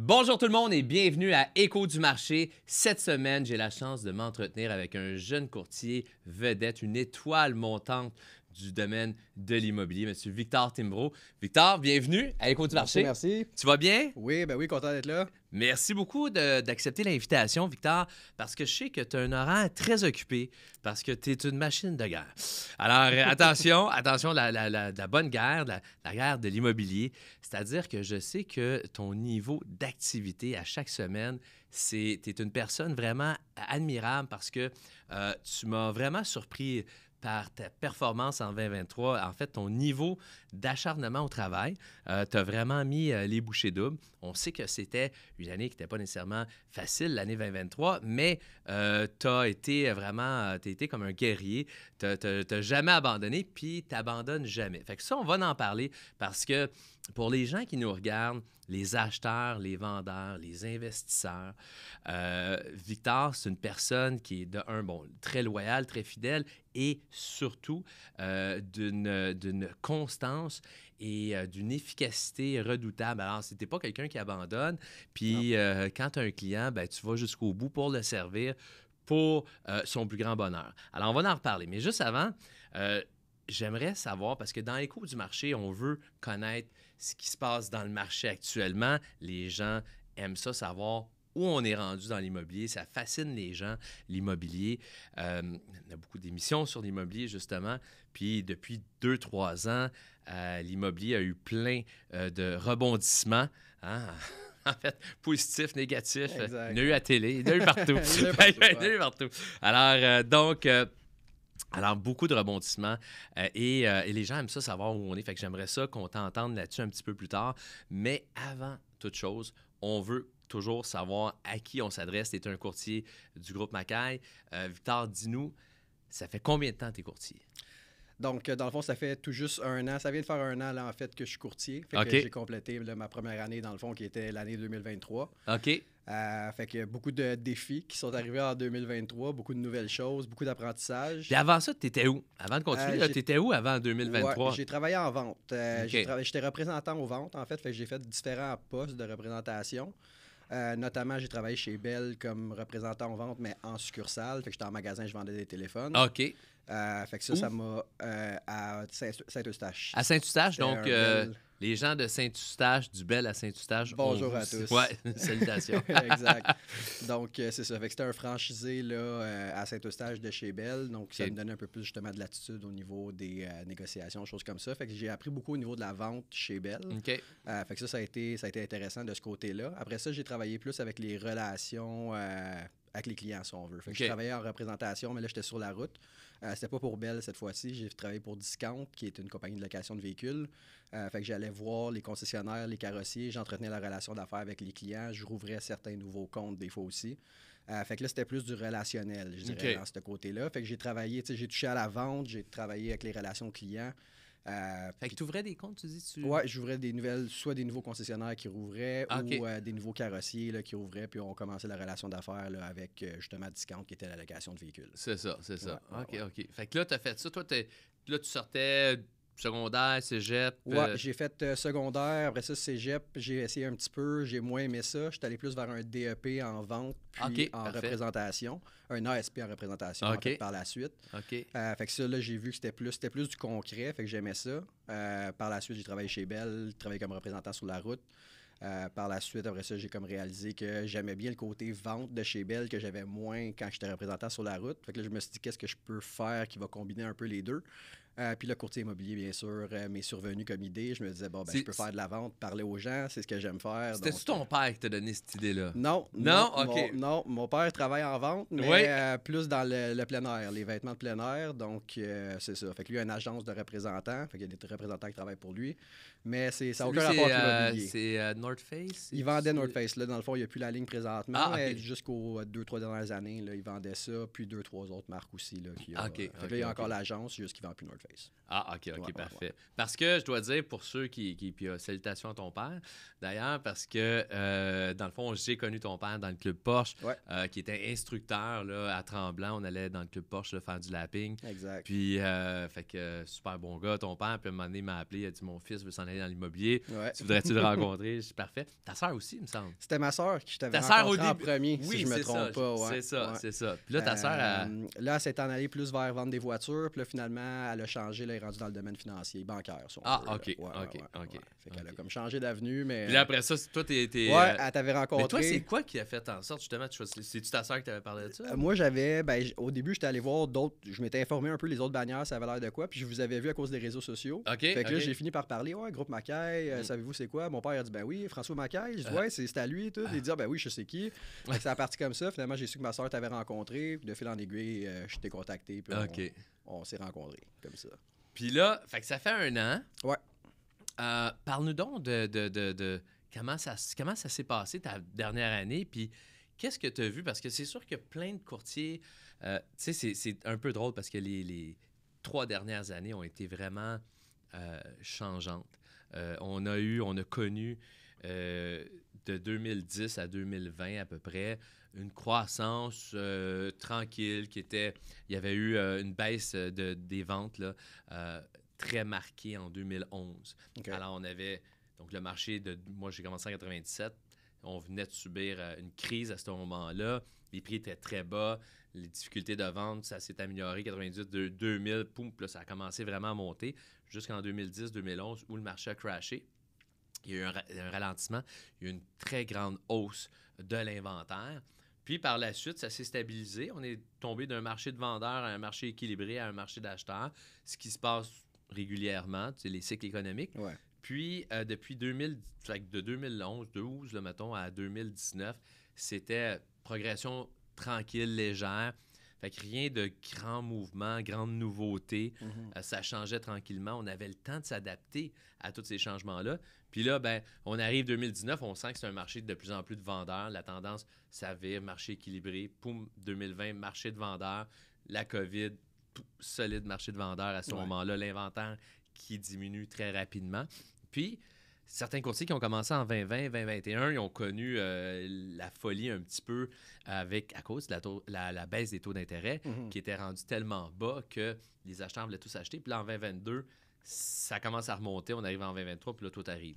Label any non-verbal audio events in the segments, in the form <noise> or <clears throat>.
Bonjour tout le monde et bienvenue à Écho du marché. Cette semaine, j'ai la chance de m'entretenir avec un jeune courtier vedette, une étoile montante du domaine de l'immobilier, Monsieur Victor Timbro. Victor, bienvenue à Écoute du Marché. Merci, Tu vas bien? Oui, ben oui, content d'être là. Merci beaucoup d'accepter l'invitation, Victor, parce que je sais que tu as un horaire très occupé, parce que tu es une machine de guerre. Alors, euh, attention, <laughs> attention, la, la, bonne guerre, la, guerre de l'immobilier, c'est-à-dire que je sais que ton niveau d'activité à chaque semaine, c'est, tu es une personne vraiment admirable parce que euh, tu m'as vraiment surpris par ta performance en 2023, en fait, ton niveau d'acharnement au travail, euh, tu as vraiment mis euh, les bouchées doubles. On sait que c'était une année qui n'était pas nécessairement facile, l'année 2023, mais euh, tu as été vraiment, euh, tu été comme un guerrier, tu jamais abandonné, puis tu jamais. Fait que ça, on va en parler parce que pour les gens qui nous regardent, les acheteurs, les vendeurs, les investisseurs, euh, Victor, c'est une personne qui est de un, bon, très loyale, très fidèle et surtout euh, d'une constance et euh, d'une efficacité redoutable. Alors, c'était pas quelqu'un qui abandonne, puis quand tu as un client, ben, tu vas jusqu'au bout pour le servir pour son plus grand bonheur. Alors, on va en reparler. Mais juste avant, j'aimerais savoir, parce que dans les l'écho du marché, on veut connaître ce qui se passe dans le marché actuellement. Les gens aiment ça, savoir où on est rendu dans l'immobilier. Ça fascine les gens, l'immobilier. Euh, on a beaucoup d'émissions sur l'immobilier, justement. Puis depuis deux, trois ans, euh, l'immobilier a eu plein euh, de rebondissements. Hein. <laughs> en fait, positif, négatif. à télé, il partout. partout. Alors, donc alors, beaucoup de rebondissements euh, euh, et, les gens aiment ça savoir où on est. Fait que j'aimerais ça qu'on t'entende là-dessus un petit peu plus tard. Mais avant toute chose, on veut toujours savoir à qui on s'adresse. Tu es un courtier du groupe Macaille. Euh, Victor, dis-nous, ça fait combien de temps que tu es courtier? Donc, euh, dans le fond, ça fait tout juste un an. Ça vient de faire un an, là, en fait, que je suis courtier. Fait que j'ai complété ma première année, dans le fond, qui était l'année 2023. OK. Euh, fait que beaucoup de défis qui sont arrivés en 2023, beaucoup de nouvelles choses, beaucoup d'apprentissage. Puis avant ça, t'étais où? Avant de continuer, euh, t'étais où avant 2023? j'ai travaillé en vente. J'étais représentant aux ventes, en fait. Fait que j'ai fait différents postes de représentation. Euh, notamment, j'ai travaillé chez Bell comme représentant en vente, mais en succursale. Fait que j'étais en magasin, je vendais des téléphones. OK. Euh, fait que ça, ça m'a euh, à Saint-Eustache. À Saint-Eustache, donc. Les gens de Saint-Eustache, du Bel à Saint-Eustache. Bonjour à tous. Oui, <laughs> salutations. <laughs> exact. Donc, euh, c'est ça. Fait que c'était un franchisé là, euh, à Saint-Eustache de chez Bell. Donc, ça me donnait un peu plus justement de l'attitude au niveau des négociations, euh, négociations, choses comme ça. Fait que j'ai appris beaucoup au niveau de la vente chez Bell. OK. fait que ça, ça a, été, ça a été intéressant de ce côté-là. Après ça, j'ai travaillé plus avec les relations avec les clients, si on veut. Fait que je en représentation, mais là, j'étais sur la route. Euh, c'était pas pour Belle cette fois-ci. J'ai travaillé pour Discount, qui est une compagnie de location de véhicules. Euh, fait que j'allais voir les concessionnaires, les carrossiers, j'entretenais la relation d'affaires avec les clients, je rouvrais certains nouveaux comptes des fois aussi. Euh, fait que là, c'était plus du relationnel, je dirais, dans ce côté-là. Fait que j'ai travaillé, j'ai touché à la vente, j'ai travaillé avec les relations clients. Euh, fait que tu ouvrais des comptes, tu dis? Tu... Oui, j'ouvrais des nouvelles, soit des nouveaux concessionnaires qui rouvraient ah, ou euh, des nouveaux carrossiers qui rouvraient, puis on commençait la relation d'affaires avec euh, justement Discount qui était la location de véhicules. C'est ça, c'est ça. OK, OK. Fait que là, tu as fait ça. Toi, là, tu sortais secondaire, cégep? Ouais, euh, j'ai fait euh, secondaire, après ça, cégep, j'ai essayé un petit peu, j'ai moins aimé ça. J'étais allé plus vers un DEP en vente, puis en représentation, un ASP en représentation par la suite. OK. Euh, fait que ça, là, j'ai vu que c'était plus, plus du concret, fait que j'aimais ça. par la suite, j'ai travaillé chez Bell, travaillé comme représentant sur la route. par la suite, après ça, j'ai comme réalisé que j'aimais bien le côté vente de chez Bell que j'avais moins quand j'étais représentant sur la route. Fait que là, je me suis dit, qu'est-ce que je peux faire qui va combiner un peu les deux? Euh, puis le courtier immobilier, bien sûr, euh, m'est survenu comme idée. Je me disais, bon, ben, je peux faire de la vente, parler aux gens, c'est ce que j'aime faire. C'était-tu ton père qui t'a donné cette idée-là? Non. Non, OK. non, mon père travaille en vente, mais euh, plus dans le, plein air, les vêtements de plein air. Donc, c'est ça. Fait que lui, a une agence de représentants. Fait qu'il y a des représentants qui travaillent pour lui. Mais c'est, ça n'a aucun rapport avec l'immobilier. c'est North Face? Il vendait North Face. Là, dans le fond, il n'y a plus la ligne présentement. Ah, Jusqu'aux deux, trois dernières années, il vendait ça, puis deux, trois autres marques aussi. Là, ah, il y a encore l'agence, juste qui ne vend plus North Face. Ah, ok, ok, parfait. Parce que je dois dire, pour ceux qui. qui puis, euh, salutations à ton père, d'ailleurs, parce que, euh, dans le fond, j'ai connu ton père dans le club Porsche, euh, qui était instructeur là, à Tremblant. On allait dans le club Porsche le faire du lapping. Exact. Puis, fait que, super bon gars, ton père. Puis, à un moment donné, il m'a appelé, il a dit Mon fils veut s'en aller dans l'immobilier. Tu voudrais-tu le <laughs> rencontrer Je parfait. Ta soeur aussi, il me semble. C'était ma soeur qui t'avait rencontré au en premier, oui, si je me trompe pas. C'est ça, c'est ça. Puis là, ta soeur. Là, c'est en allée plus vers vendre des voitures. Puis là, finalement, elle a elle est rendue dans le domaine financier, bancaire. ah, OK. OK. qu'elle a comme changé d'avenue, mais. Puis après ça, toi, étais. ouais, euh, elle t'avait rencontré. Mais toi, c'est quoi qui a fait en sorte, justement, tu... c'est-tu ta soeur qui t'avait parlé de ça? Euh, moi, j'avais. Ben, au début, j'étais allé voir d'autres. Je m'étais informé un peu les autres bannières, ça avait l'air de quoi. Puis je vous avais vu à cause des réseaux sociaux. OK. Fait que là, j'ai fini par parler, ouais, groupe Macaille, euh, mm. savez-vous c'est quoi? Mon père a dit, ben oui, François Macaille. Je dis, ah. ouais, c'est à lui et tout. Il dit, ah, ben oui, je sais qui. Ça a parti comme ça. Finalement, j'ai su que ma soeur t'avait rencontré. De fil en aiguille, je t'ai contacté. OK on s'est rencontrés comme ça. Puis là, ça fait un an. Ouais. Euh, parle-nous donc de, de, de, comment ça, comment ça s'est passé ta dernière année, puis qu'est-ce que tu as vu? Parce que c'est sûr que plein de courtiers, euh, tu sais, c'est un peu drôle parce que les, les, trois dernières années ont été vraiment euh, changeantes. on a eu, on a connu de 2010 à 2020 à peu près, une croissance euh, tranquille qui était. Il y avait eu euh, une baisse euh, de, des ventes très marquée en 2011. Alors, on avait. Donc, le marché de. Moi, j'ai commencé en 97. On venait de subir une crise à ce moment-là. Les prix étaient très bas. Les difficultés de vente, ça s'est amélioré. 98, 2000, poum, ça a commencé vraiment à monter jusqu'en 2010-2011 où le marché a crashé. Il y a eu un, un ralentissement. Il y a eu une très grande hausse de l'inventaire. Puis par la suite, ça s'est stabilisé. On est tombé d'un marché de vendeurs à un marché équilibré à un marché d'acheteurs, ce qui se passe régulièrement, c'est les cycles économiques. Puis euh, depuis de 2011, 2012, le mettons, à 2019, c'était progression tranquille, légère fait que rien de grand mouvement, grande nouveauté. Mhm. Euh, ça changeait tranquillement. On avait le temps de s'adapter à tous ces changements-là. Puis là, ben, on arrive 2019, on sent que c'est un marché de plus en plus de vendeurs. La tendance vire, marché équilibré. Poum, 2020, marché de vendeurs. La COVID, solide marché de vendeurs à ce moment-là. L'inventaire qui diminue très rapidement. Puis, certains courtiers qui ont commencé en 2020, 2021, ils ont connu euh, la folie un petit peu avec à cause de la, la, baisse des taux d'intérêt mhm. qui était rendue tellement bas que les acheteurs voulaient tous acheter. Puis là, en 2022, ça commence à remonter. On arrive en 2023, puis là, tout arrive.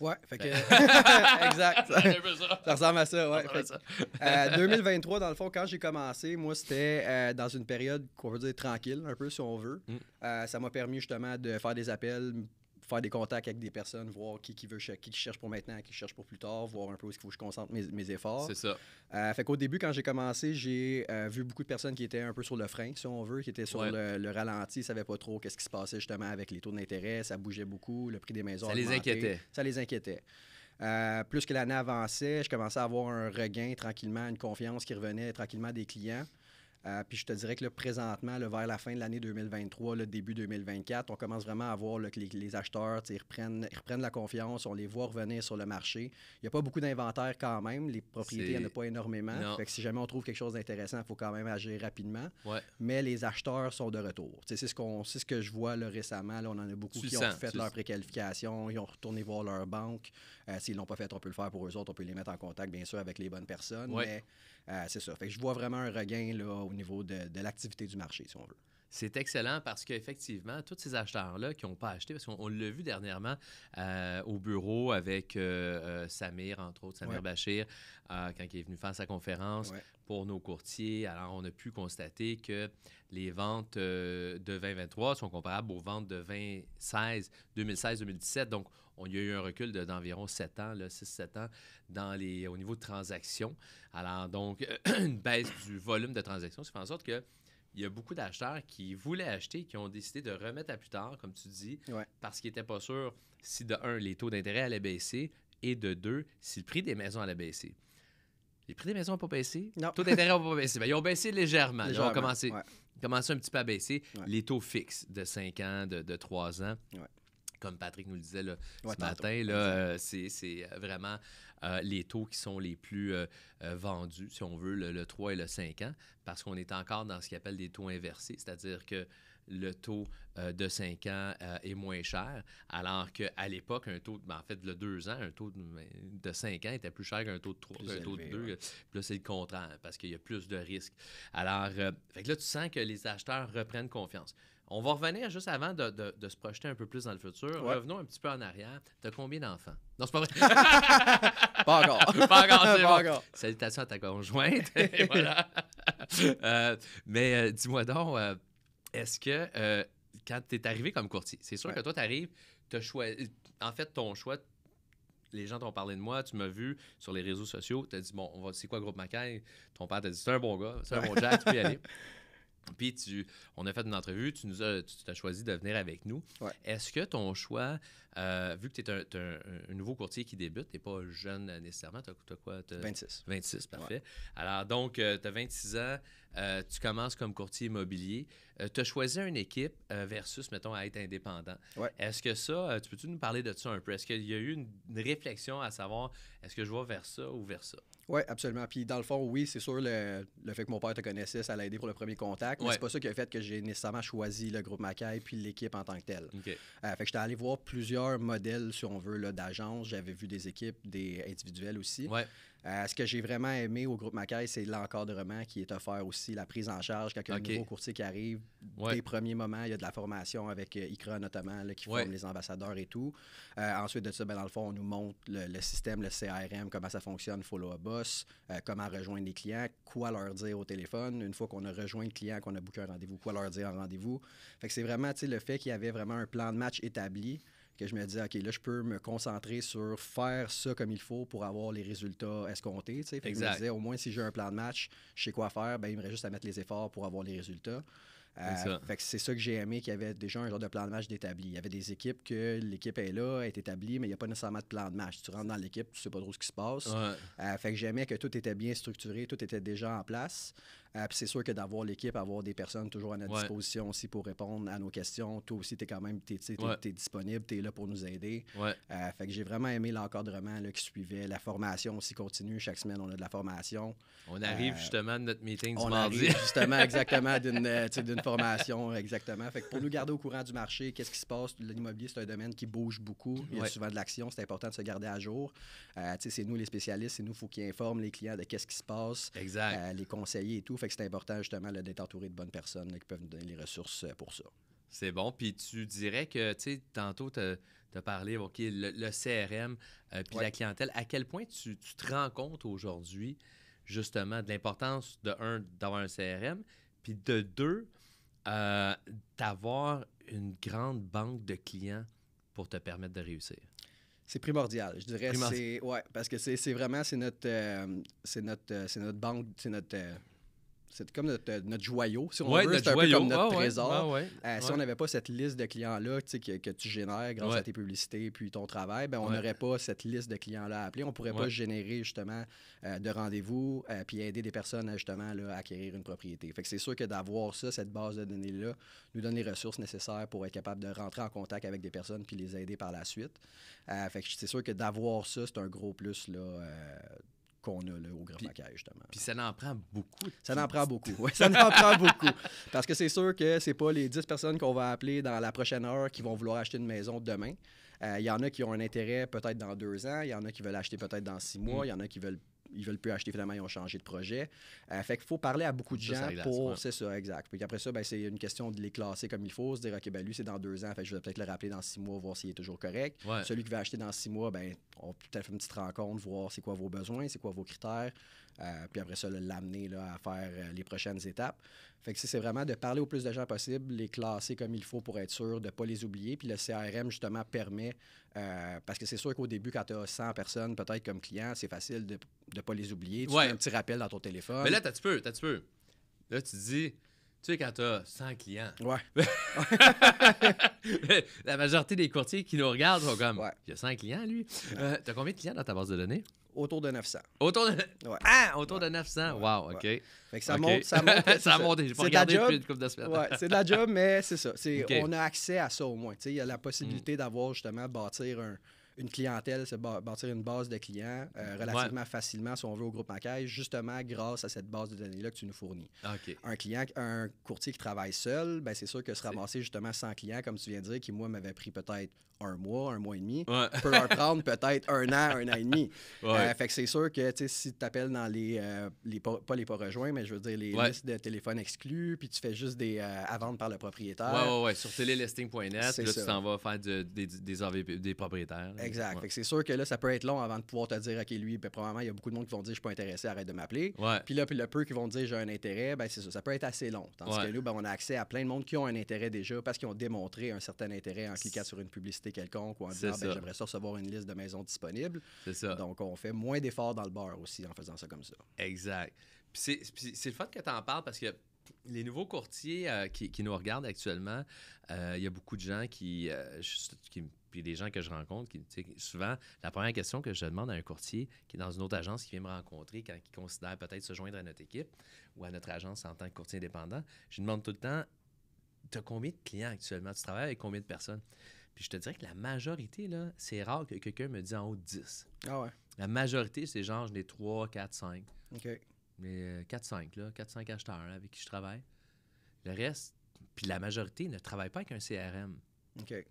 Ouais, fait que. <laughs> <laughs> exact. Ça, ressemble à ça, ouais. 2023, euh, dans le fond, quand j'ai commencé, moi, c'était euh, dans une période qu'on va dire tranquille, un peu, si on veut. Mm. ça m'a permis justement de faire des appels, faire des contacts avec des personnes, voir qui, qui veut qui cherche pour maintenant, qui cherche pour plus tard, voir un peu où je concentre mes, efforts. C'est ça. Euh, fait qu'au début, quand j'ai commencé, j'ai euh, vu beaucoup de personnes qui étaient un peu sur le frein, si on veut, qui étaient sur le, ralenti, ne savaient pas trop qu'est-ce qui se passait justement avec les taux d'intérêt, ça bougeait beaucoup, le prix des maisons. Ça les inquiétait. Ça les inquiétait. Euh, plus que l'année avançait, je commençais à avoir un regain tranquillement, une confiance qui revenait tranquillement des clients. Euh, puis je te dirais que présentement, vers la fin de l'année 2023, le début 2024, on commence vraiment à voir que les, acheteurs reprennent, la confiance, on les voit revenir sur le marché. Il n'y a pas beaucoup d'inventaire quand même, les propriétés, il n'y en a pas énormément. si jamais on trouve quelque chose d'intéressant, il faut quand même agir rapidement. Mais les acheteurs sont de retour. C'est ce, qu'on, ce que je vois récemment. on en a beaucoup qui ont fait leur préqualification, ils ont retourné voir leur banque. Euh, s'ils ne l'ont pas fait, on peut le faire pour eux autres. On peut les mettre en contact, bien sûr, avec les bonnes personnes. Mais euh, c'est ça. Fait je vois vraiment un regain là, au niveau de, de l'activité du marché, si on veut. C'est excellent parce qu'effectivement, tous ces acheteurs-là qui n'ont pas acheté, parce qu'on l'a vu dernièrement euh, au bureau avec euh, euh, Samir, entre autres, Samir Bachir, quand il est venu faire sa conférence pour nos courtiers. Alors, on a pu constater que les ventes de 2023 sont comparables aux ventes de 2016, 2016-2017. Donc, on y a eu un recul d'environ 7 ans, 6-7 ans, dans les, au niveau de transactions. Alors, donc, <clears throat> une baisse du volume de transactions, ça fait en sorte que il y a beaucoup d'acheteurs qui voulaient acheter, qui ont décidé de remettre à plus tard, comme tu dis, parce qu'ils n'étaient pas sûrs si, de un, les taux d'intérêt allaient baisser, et de deux, si le prix des maisons allait baisser. Les prix des maisons n'ont pas baissé. Non. Taux d'intérêt n'ont pas baissé. Ben, ils ont baissé légèrement. ils ont commencé, un petit peu à baisser. Les taux fixes de 5 ans, de, de 3 ans comme Patrick nous le disait ce matin, euh, c'est, euh, vraiment euh, les taux qui sont les plus vendus, si on veut, le, 3 et le 5 ans, parce qu'on est encore dans ce qu'on appelle des taux inversés, c'est-à-dire que le taux de 5 ans est moins cher, alors qu'à l'époque, un taux, de, ben, en fait, le 2 ans, un taux de, 5 ben, ans était plus cher qu'un taux de 3, un taux de 2. là, c'est le contraire, parce qu'il y a plus de risques. Alors, là, tu sens que les acheteurs reprennent confiance. On va revenir juste avant de, se projeter un peu plus dans le futur. Revenons un petit peu en arrière. Tu as combien d'enfants? Non, c'est pas vrai. <laughs> pas encore. <laughs> pas encore, Salutations à ta conjointe. <laughs> Euh, mais euh, dis-moi donc, euh, est-ce que quand tu es arrivé comme courtier, c'est sûr que toi, tu arrives, choisi. En fait, ton choix, les gens t'ont parlé de moi, tu m'as vu sur les réseaux sociaux, tu as dit, bon, on va, c'est quoi Groupe Mackay? » Ton père t'a dit, c'est un bon gars, c'est un bon Jack, tu peux y aller. Puis tu, on a fait une entrevue, tu nous as, tu as choisi de venir avec nous. Est-ce que ton choix, euh, vu que tu es, un, nouveau courtier qui débute, tu n'es pas jeune nécessairement, tu as, quoi? 26. 26, parfait. Alors donc, tu as 26 ans, euh, tu commences comme courtier immobilier. Euh, tu as choisi une équipe euh, versus, mettons, à être indépendant. Oui. Est-ce que ça, tu peux-tu nous parler de ça un peu? Est-ce qu'il y a eu une, réflexion à savoir est-ce que je vais vers ça ou vers ça? Oui, absolument. Puis dans le fond, oui, c'est sûr, le, fait que mon père te connaissait, ça l'a aidé pour le premier contact. Mais ce c'est pas ça qui a fait que j'ai nécessairement choisi le groupe Macaille puis l'équipe en tant que telle. OK. fait que j'étais allé voir plusieurs modèles, si on veut, d'agence. J'avais vu des équipes, des individuels aussi. Ouais. Euh, ce que j'ai vraiment aimé au groupe Macaille, c'est l'encadrement qui est offert aussi, la prise en charge quand il y a un nouveau courtier qui arrive. Des premiers moments, il y a de la formation avec euh, ICRA notamment, qui forme les ambassadeurs et tout. Euh, ensuite de ça, ben, dans le fond, on nous montre le, système, le CRM, comment ça fonctionne, follow-up boss, comment rejoindre les clients, quoi leur dire au téléphone. Une fois qu'on a rejoint le client, qu'on a booké un rendez-vous, quoi leur dire en rendez-vous. c'est vraiment le fait qu'il y avait vraiment un plan de match établi que je me disais, OK, là, je peux me concentrer sur faire ça comme il faut pour avoir les résultats escomptés. Fait je me disais, au moins, si j'ai un plan de match, je sais quoi faire, ben, il me reste juste à mettre les efforts pour avoir les résultats. Euh, c'est ça que j'ai aimé, qu'il y avait déjà un genre de plan de match d'établi. Il y avait des équipes que l'équipe est là, est établie, mais il n'y a pas nécessairement de plan de match. Tu rentres dans l'équipe, tu ne sais pas trop ce qui se passe. Euh, fait que j'aimais que tout était bien structuré, tout était déjà en place. Euh, puis c'est sûr que d'avoir l'équipe, avoir des personnes toujours à notre disposition aussi pour répondre à nos questions. Toi aussi, tu es quand même t'es, t'es, t'es disponible, tu es là pour nous aider. Euh, fait que j'ai vraiment aimé l'encadrement qui suivait, la formation aussi continue. Chaque semaine, on a de la formation. On arrive euh, justement de notre meeting du mardi. <laughs> justement, exactement, d'une, formation, exactement. Fait que pour nous garder au courant du marché, qu'est-ce qui se passe? L'immobilier, c'est un domaine qui bouge beaucoup. Il y a souvent de l'action, c'est important de se garder à jour. c'est nous les spécialistes, c'est nous, il faut qu'ils informent les clients de qu'est-ce qui se passe, exact. les conseillers et tout. Fait que c'est important justement d'être entouré de bonnes personnes qui peuvent nous donner les ressources euh, pour ça. C'est bon. Puis tu dirais que, tu sais, tantôt, tu as, parlé, OK, le, CRM, euh, puis la clientèle. À quel point tu, te rends compte aujourd'hui, justement, de l'importance, de un, d'avoir un CRM, puis de deux, euh, d'avoir une grande banque de clients pour te permettre de réussir? C'est primordial, je dirais. c'est... Ouais, parce que c'est vraiment, c'est notre, c'est notre, c'est notre banque, c'est notre c'est comme euh, notre, joyau. Si on veut, c'est un peu comme notre ah trésor. Ah euh, si on n'avait pas cette liste de clients-là que, que, tu génères grâce à tes publicités puis ton travail, ben, on n'aurait pas cette liste de clients-là à appeler. On ne pourrait pas générer justement euh, de rendez-vous et puis aider des personnes justement là, à acquérir une propriété. Fait que c'est sûr que d'avoir ça, cette base de données-là, nous donne les ressources nécessaires pour être capable de rentrer en contact avec des personnes puis les aider par la suite. fait que c'est sûr que d'avoir ça, c'est un gros plus là, qu'on a au Grand justement. Puis ça en prend beaucoup. Ça n'en prend beaucoup. <laughs> Oui, ça en prend beaucoup. Parce que c'est sûr que c'est pas les 10 personnes qu'on va appeler dans la prochaine heure qui vont vouloir acheter une maison demain. Euh, il y en a qui ont un intérêt peut-être dans deux ans, il y en a qui veulent acheter peut-être dans six mois, mm. il y en a qui veulent ils veulent plus acheter, finalement, ils ont changé de projet. Il euh, fait qu'il faut parler à beaucoup de gens pour. C'est ça, exact. Puis après ça, ben, c'est une question de les classer comme il faut, se dire, OK, ben lui, c'est dans deux ans, je vais peut-être le rappeler dans six mois, voir s'il est toujours correct. Celui qui veut acheter dans six mois, ben, on peut peut-être faire une petite rencontre, voir c'est quoi vos besoins, c'est quoi vos critères. Euh, puis après ça, l'amener à faire euh, les prochaines étapes. Fait que c'est vraiment de parler au plus de gens possible, les classer comme il faut pour être sûr de ne pas les oublier. Puis le CRM, justement, permet, euh, parce que c'est sûr qu'au début, quand tu as 100 personnes, peut-être comme client, c'est facile de ne pas les oublier. Tu fais un petit rappel dans ton téléphone. Mais là, tu peu, t'as tu peux Là, tu dis, tu sais, quand tu as 100 clients. Ouais. <laughs> la majorité des courtiers qui nous regardent sont comme ouais. il y a 100 clients, lui. Euh, tu as combien de clients dans ta base de données Autour de 900. Autour de, ouais. ah, autour de 900. Wow, OK. Fait ça, Monte, ça monte. <laughs> ça monte. J'ai pas regardé depuis une c'est de la job, mais c'est ça. <laughs> On a accès à ça au moins. Il y a la possibilité mm. d'avoir justement bâtir un une clientèle, c'est bâtir une base de clients euh, relativement facilement, si on veut, au groupe Macaille, justement grâce à cette base de données-là que tu nous fournis. Un client, un courtier qui travaille seul, ben, c'est sûr que se ramasser justement sans clients, comme tu viens de dire, qui, moi, m'avait pris peut-être un mois, un mois et demi, <laughs> peut leur prendre peut-être un an, un an et demi. Euh, fait que c'est sûr que si tu appelles dans les, euh, les pas, les pas rejoints, mais je veux dire les listes de téléphones exclus, puis tu fais juste des à vendre par le propriétaire. Oui, ouais ouais Sur télélisting.net, là, tu t'en vas faire des, des propriétaires. Exact. C'est sûr que là, ça peut être long avant de pouvoir te dire, OK, lui, ben, probablement, il y a beaucoup de monde qui vont dire, je suis pas intéressé, arrête de m'appeler. Puis là, puis le peu qui vont dire, j'ai un intérêt, ben, c'est ça. Ça peut être assez long. Tandis que nous, ben, on a accès à plein de monde qui ont un intérêt déjà parce qu'ils ont démontré un certain intérêt en cliquant sur une publicité quelconque ou en disant, ben, j'aimerais ça recevoir une liste de maisons disponibles. C'est ça. Donc, on fait moins d'efforts dans le bar aussi en faisant ça comme ça. Exact. Puis c'est le fun que tu en parles parce que les nouveaux courtiers euh, qui, nous regardent actuellement, euh, il y a beaucoup de gens qui, euh, qui, puis des gens que je rencontre, souvent, la première question que je demande à un courtier qui est dans une autre agence qui vient me rencontrer, quand, qui considère peut-être se joindre à notre équipe ou à notre agence en tant que courtier indépendant, je lui demande tout le temps Tu as combien de clients actuellement Tu travailles avec combien de personnes Puis je te dirais que la majorité, là, c'est rare que quelqu'un me dise en haut de 10. Ah ouais. La majorité, c'est genre, je 3, 4, 5. OK. Mais 4-5, euh, là, 4-5 acheteurs hein, avec qui je travaille. Le reste, puis la majorité ne travaille pas avec un CRM. OK.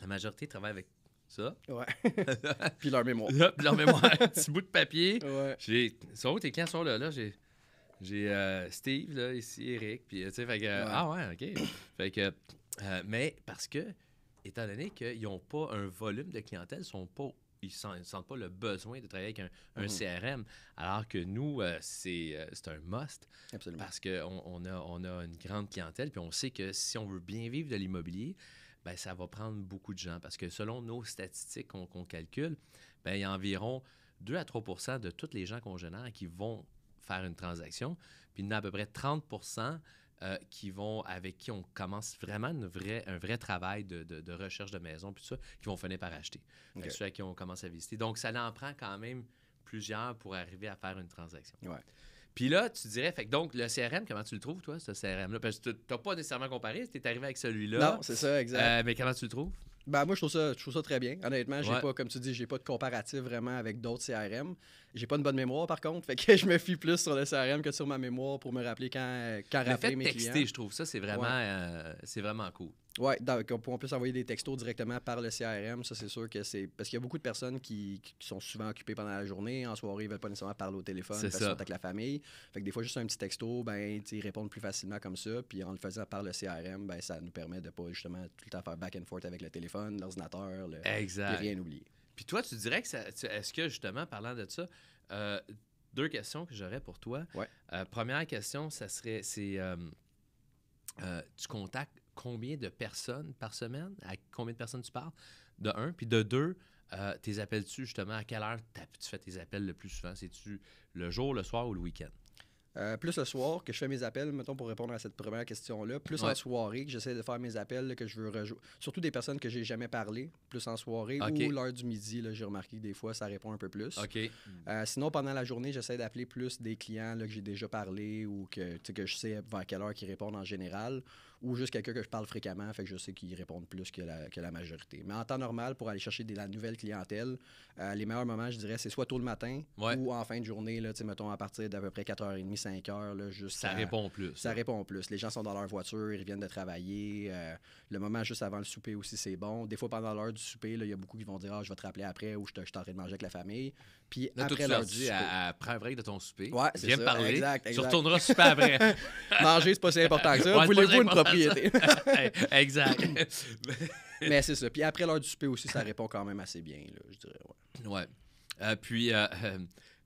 La majorité travaille avec ça. Ouais. <laughs> puis leur mémoire. puis leur mémoire. Un petit bout de papier. Ouais. J'ai. Sont où tes clients sont là? Là, j'ai. J'ai euh, Steve, là, ici, Eric. Puis, euh, tu sais, fait que. Ah ouais, OK. fait que. Euh, mais parce que, étant donné qu'ils n'ont pas un volume de clientèle, ils sont pas. Ils ne sentent pas le besoin de travailler avec un, CRM, mm-hmm. alors que nous, c'est un must. Absolument. Parce qu'on on a, on a une grande clientèle, puis on sait que si on veut bien vivre de l'immobilier, bien, ça va prendre beaucoup de gens parce que selon nos statistiques qu'on calcule, bien, il y a environ 2 à 3 de toutes les gens qu'on génère qui vont faire une transaction, puis il y en a à peu près 30 euh, qui vont, avec qui on commence vraiment une un vrai travail de, de, recherche de maison, puis tout ça, qui vont finir par acheter. Ceux à qui on commence à visiter. Donc, ça en prend quand même plusieurs pour arriver à faire une transaction. Ouais. Puis là, tu dirais, fait donc, le CRM, comment tu le trouves, toi, ce CRM-là? Parce que tu n'as pas nécessairement comparé, tu arrivé avec celui-là. Non, c'est ça, exact. Euh, mais comment tu le trouves? Ben, moi, je trouve ça, je trouve ça très bien. Honnêtement, j'ai pas, comme tu dis, j'ai pas de comparatif vraiment avec d'autres CRM. J'ai pas une bonne mémoire, par contre. Fait que <laughs> je me fie plus sur le CRM que sur ma mémoire pour me rappeler quand, euh, quand mes texter, je trouve ça, c'est vraiment, euh, c'est vraiment cool. Oui, on peut envoyer des textos directement par le CRM. Ça, c'est sûr que c'est. Parce qu'il y a beaucoup de personnes qui, sont souvent occupées pendant la journée. En soirée, ils ne veulent pas nécessairement parler au téléphone parce qu'ils sont avec la famille. Fait que des fois, juste un petit texto, ben, ils répondent plus facilement comme ça. Puis en le faisant par le CRM, ben, ça nous permet de pas justement tout le temps faire back and forth avec le téléphone, l'ordinateur, rien oublier. Puis toi, tu dirais que ça. Est-ce que justement, parlant de ça, euh, deux questions que j'aurais pour toi. Euh, première question, ça serait c'est euh, tu contactes combien de personnes par semaine? À combien de personnes tu parles? De un. Puis de deux, t'es appelles-tu justement à quelle heure tu fais tes appels le plus souvent? C'est-tu le jour, le soir ou le week-end? Euh, plus le soir, que je fais mes appels, mettons, pour répondre à cette première question-là. Plus en soirée, que j'essaie de faire mes appels, que je veux rejoindre. Surtout des personnes que j'ai jamais parlé, plus en soirée ou l'heure du midi, j'ai remarqué que des fois, ça répond un peu plus. Euh, sinon, pendant la journée, j'essaie d'appeler plus des clients que j'ai déjà parlé ou que, que je sais à quelle heure ils répondent en général ou juste quelqu'un que je parle fréquemment, fait que je sais qu'ils répondent plus que la, majorité. Mais en temps normal, pour aller chercher de la nouvelle clientèle, euh, les meilleurs moments, je dirais, c'est soit tôt le matin ou en fin de journée, là, mettons à partir d'à peu près 4h30, 5h. Là, juste ça répond plus. Ça répond plus. Les gens sont dans leur voiture, ils viennent de travailler. Euh, le moment juste avant le souper aussi, c'est bon. Des fois, pendant l'heure du souper, il y a beaucoup qui vont dire ah, je vais te rappeler après ou je, je train de manger avec la famille. Puis après l'heure du à, de ton souper. viens parler. Tu retourneras super <laughs> après. manger, c'est pas si important que ça. Voulez-vous <laughs> exact. <laughs> Mais c'est ça. Puis après l'heure du souper aussi, ça répond quand même assez bien, là, je dirais. Ouais. ouais. Euh, puis, euh, euh,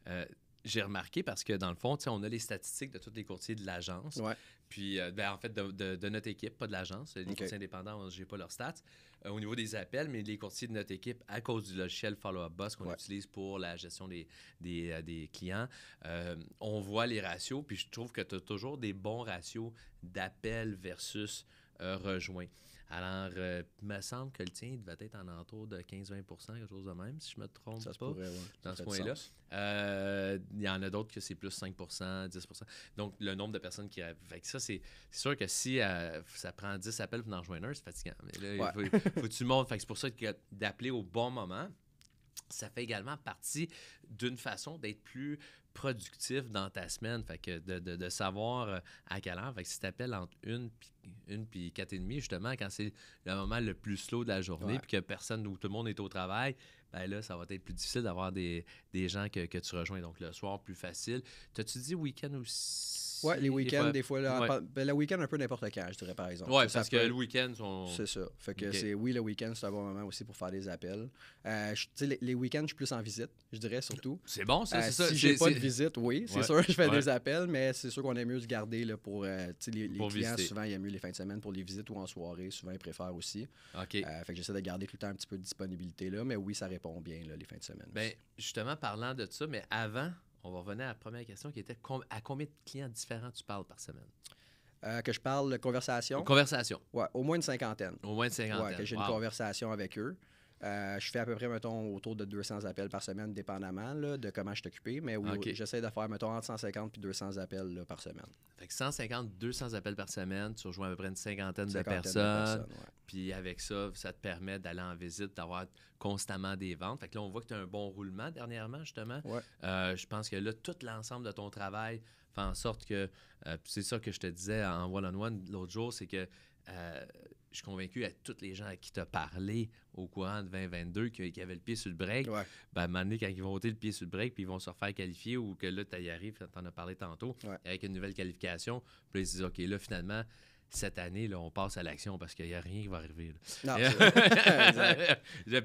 euh j'ai remarqué parce que dans le fond, on a les statistiques de tous les courtiers de l'agence. Puis, euh, ben, en fait, de, notre équipe, pas de l'agence. Les courtiers indépendants, j'ai pas leurs stats. Euh, au niveau des appels, mais les courtiers de notre équipe, à cause du logiciel Follow-up Boss qu'on utilise pour la gestion des, des, euh, des clients, on voit les ratios. Puis, je trouve que tu as toujours des bons ratios d'appels versus rejoints. Alors, euh, il me semble que le tien il devait être en entour de 15-20 quelque chose de même, si je me trompe pas, dans ce point-là. Euh, il y en a d'autres que c'est plus 5 10 Donc, le nombre de personnes qui... avec ça, c'est sûr que si euh, ça prend 10 appels pour en rejoindre un, c'est fatigant. Mais là, il faut, que tu montes. c'est pour ça d'appeler au bon moment ça fait également partie d'une façon d'être plus productif dans ta semaine. que de, savoir euh, à quelle heure. si tu appelles entre une puis une quatre et demie justement, quand c'est le moment le plus slow de la journée, puis que personne ou tout le monde est au travail, ben là, ça va être plus difficile d'avoir des, gens que, tu rejoins. Donc, le soir, plus facile. T'as-tu dit week-end aussi? Oui, les week-ends, des fois. Ben, le week-end, un peu n'importe quand, je dirais, par exemple. Oui, parce que le week-end, C'est ça. oui, le week-end, c'est un bon moment aussi pour faire des appels. Euh, les, week-ends, je suis plus en visite, je dirais, surtout. C'est bon, euh, c'est ça. Si j'ai pas de visite, oui, c'est sûr, je fais des appels, mais c'est sûr qu'on aime mieux se garder là, pour euh, les, les clients. Souvent, il y a mieux les fins de semaine pour les visites ou en soirée. Souvent, ils préfèrent aussi. OK. fait que j'essaie de garder tout le temps un petit peu de disponibilité, là, mais oui, ça bien les fins de semaine. Bien, justement, parlant de ça, mais avant, on va revenir à la première question qui était à combien de clients différents tu parles par semaine? Euh, que je parle de conversation. Conversation. Oui, au moins une cinquantaine. Au moins une cinquantaine. Oui, que j'ai une conversation avec eux. Euh, je fais à peu près, mettons, autour de 200 appels par semaine, dépendamment de comment je suis Mais oui, j'essaie de faire, mettons, entre 150 et 200 appels par semaine. Fait que 150, 200 appels par semaine, tu rejoins à peu près une cinquantaine, de personnes. Puis avec ça, ça te permet d'aller en visite, d'avoir constamment des ventes. Fait que là, on voit que tu as un bon roulement dernièrement, justement. Euh, je pense que là, tout l'ensemble de ton travail fait en sorte que. Euh, c'est ça que je te disais en one-on-one l'autre jour, c'est que je suis convaincu à tous les gens qui tu as parlé au courant de 2022 y avait le pied sur le break, ben, à un quand ils vont ôter le pied sur le break, puis ils vont se refaire qualifier ou que là, tu y arrives, tu en as parlé tantôt, avec une nouvelle qualification, puis ils se disent, OK, là, finalement, cette année, on passe à l'action parce qu'il n'y a rien qui va arriver. Non, <laughs> ben,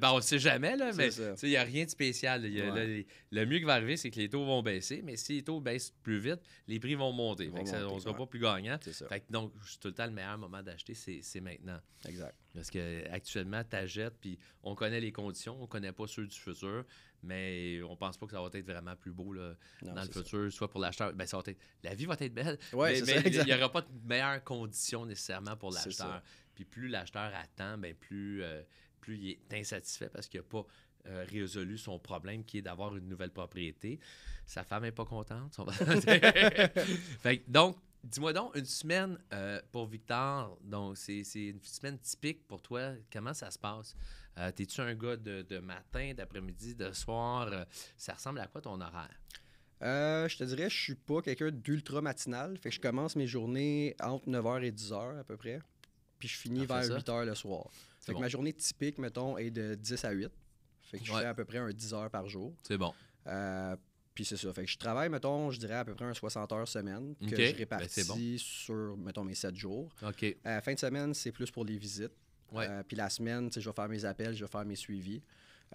on ne sait jamais, mais il n'y a rien de spécial. le, mieux qui va arriver, c'est que les taux vont baisser, mais si les taux baissent plus vite, les prix vont monter. on ne sera pas plus gagnant. donc, tout le temps, le meilleur moment d'acheter, c'est maintenant. Exact. Parce qu'actuellement, tu achètes, puis on connaît les conditions, on ne connaît pas ceux du futur, mais on pense pas que ça va être vraiment plus beau dans le futur, soit pour l'acheteur. Ben, ça La vie va être belle, mais, il n'y aura pas de meilleures conditions nécessairement pour l'acheteur. Puis plus l'acheteur attend, ben, plus, euh, plus il est insatisfait parce qu'il n'a pas euh, résolu son problème qui est d'avoir une nouvelle propriété. Sa femme n'est pas contente. <laughs> fait, donc, Dis-moi donc, une semaine euh, pour Victor, donc c'est une semaine typique pour toi. Comment ça se passe? Euh, T'es-tu un gars de, matin, d'après-midi, de soir? Euh, ça ressemble à quoi ton horaire? Euh, je te dirais, je suis pas quelqu'un d'ultra matinal. Fait que je commence mes journées entre 9h et 10h à peu près. Puis je finis vers 8h le soir. Fait que ma journée typique, mettons, est de 10 à 8. Fait que je fais à peu près un 10 h par jour. C'est bon. Puis c'est ça. Fait que je travaille, mettons, je dirais à peu près un 60 heures semaine que je ben, répartis sur, mettons, mes 7 jours. OK. Euh, fin de semaine, c'est plus pour les visites. Euh, puis la semaine, je vais faire mes appels, je vais faire mes suivis.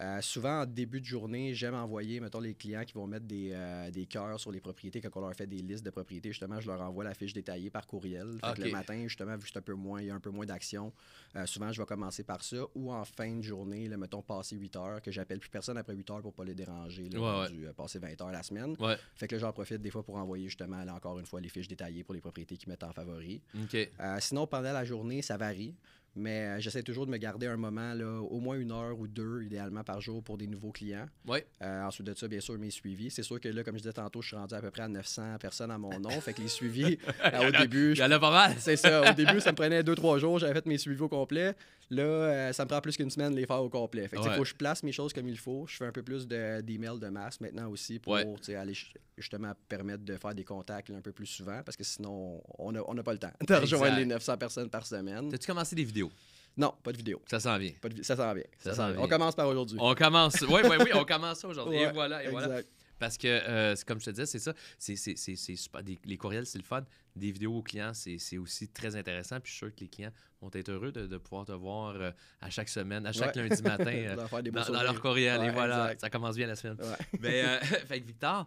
Euh, souvent, en début de journée, j'aime envoyer, mettons, les clients qui vont mettre euh, des, cœurs sur les propriétés. Quand on leur fait des listes de propriétés, justement, je leur envoie la fiche détaillée par courriel. le matin, justement, vu un peu moins, il y a un peu moins d'action, euh, souvent, je vais commencer par ça. Ou en fin de journée, mettons, passé 8 heures, que j'appelle plus personne après 8 heures pour pas les déranger, là, du, passer 20 heures la semaine. Fait que là, j'en profite des fois pour envoyer, justement, encore une fois, les fiches détaillées pour les propriétés qui mettent en favori. sinon, pendant la journée, ça varie. Mais euh, j'essaie toujours de me garder un moment, au moins une heure ou deux, idéalement, par jour pour des nouveaux clients. Oui. Euh, ensuite de ça, bien sûr, mes suivis. C'est sûr que là, comme je disais tantôt, je suis rendu à peu près à 900 personnes à mon nom. fait que les suivis, <laughs> euh, au début. Il y pas mal. C'est ça. Au début, ça me <laughs> prenait deux, trois jours. J'avais fait mes suivis au complet. Là, ça me prend plus qu'une semaine de les faire au complet. Fait que, faut je place mes choses comme il faut. Je fais un peu plus d'emails de, masse maintenant aussi pour aller justement permettre de faire des contacts un peu plus souvent parce que sinon, on n'a pas le temps <laughs> de rejoindre les 900 personnes par semaine. As-tu commencé des vidéos? Non, pas de vidéo. Ça s'en vient. ça s'en vient. On commence par aujourd'hui. On commence. Oui, oui, oui, on commence aujourd'hui. et voilà, Parce que, euh, comme je te disais, c'est ça. C'est, les courriels, c'est le fun. Des vidéos aux clients, c'est aussi très intéressant. Puis je suis sûr que les clients vont être heureux de, pouvoir te voir euh, à chaque semaine, à chaque lundi matin, <laughs> euh, dans, leur courriel. et voilà, ça commence bien la semaine. <laughs> Mais, <laughs> fait Victor,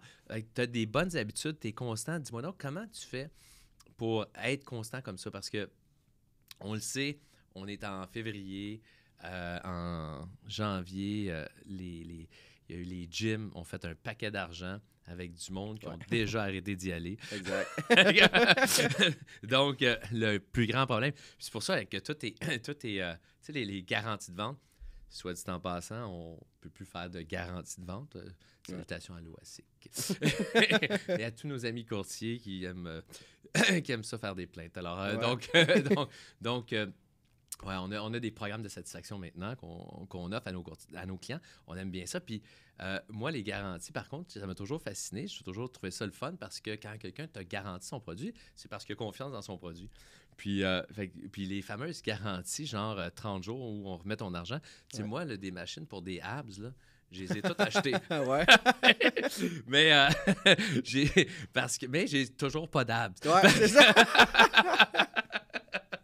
tu as des bonnes habitudes, tu es constant. Dis-moi donc, comment tu fais pour être constant comme ça? Parce que, on le sait, on est en février. Euh, en janvier, euh, les, les, il y a eu les gyms ont fait un paquet d'argent avec du monde qui ont déjà arrêté d'y aller. Exact. <laughs> Donc, euh, le plus grand problème, c'est pour ça que tout est, <coughs> tout est tu sais, les, garanties de vente, soit dit en passant, on peut plus faire de garantie de vente. Salutations à l'OASIC. <laughs> et à tous nos amis courtiers qui aiment, <coughs> qui ça faire des plaintes. Alors, donc, donc Ouais, on a, des programmes de satisfaction maintenant qu'on offre à nos, à nos clients. On aime bien ça. Puis euh, moi, les garanties, par contre, ça m'a toujours fasciné. Je J'ai toujours trouvé ça le fun parce que quand quelqu'un te garantit son produit, c'est parce qu'il a confiance dans son produit. Puis, euh, puis les fameuses garanties, genre 30 euh, jours où on remet ton argent. Tu moi, des machines pour des abs, là, je les ai toutes achetées. <laughs> Ah ouais. <laughs> mais <laughs> j'ai mais j'ai toujours pas d'abs. Ouais, c'est ça.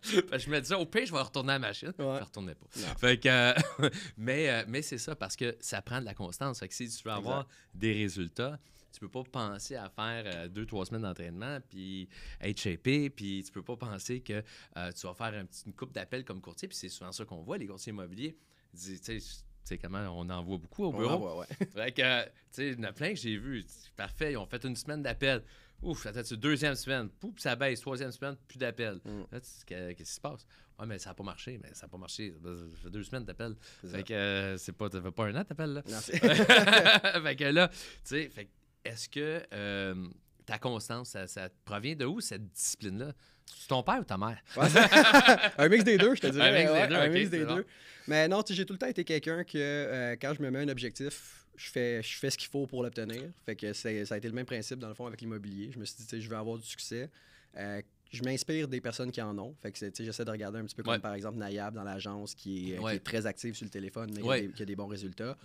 <laughs> je me disais, au pire, je vais retourner à la machine. Je ne retournais pas. Fait euh, <laughs> mais euh, mais c'est ça, parce que ça prend de la constance. que si tu veux avoir des résultats, tu peux pas penser à faire euh, deux, trois semaines d'entraînement, puis être shapé, puis tu peux pas penser que tu vas faire une coupe d'appels comme courtier. Puis c'est souvent ça qu'on voit, les courtiers immobiliers. Disent, c'est comment on en voit beaucoup au bureau. que, tu sais, il y en a plein que j'ai vu. Parfait, ils ont fait une semaine d'appel. Ouf, ça tête deuxième semaine, Pouf, ça baisse, troisième semaine, plus d'appels. Mm. Qu'est-ce qui se passe? Ouais, mais ça n'a pas marché, mais ça n'a pas marché. Ça fait deux semaines d'appels. Fait que euh, c'est pas, ça fait pas un an d'appels, là. Non, <laughs> <laughs> fait que là, tu sais, fait est-ce que euh, ta constance, ça, provient de où cette discipline-là? ton père ou ta mère? <laughs> un mix des deux, je te dis. Un mix des deux. Ouais, mix des deux. Mais non, j'ai tout le temps été quelqu'un que euh, quand je me mets un objectif, je fais, je fais ce qu'il faut pour l'obtenir. Fait que ça a été le même principe, dans le fond, avec l'immobilier. Je me suis dit, je veux avoir du succès. Euh, je m'inspire des personnes qui en ont. Fait que j'essaie de regarder un petit peu comme par exemple Nayab dans l'agence qui, est très active sur le téléphone, mais qui, a des, bons résultats.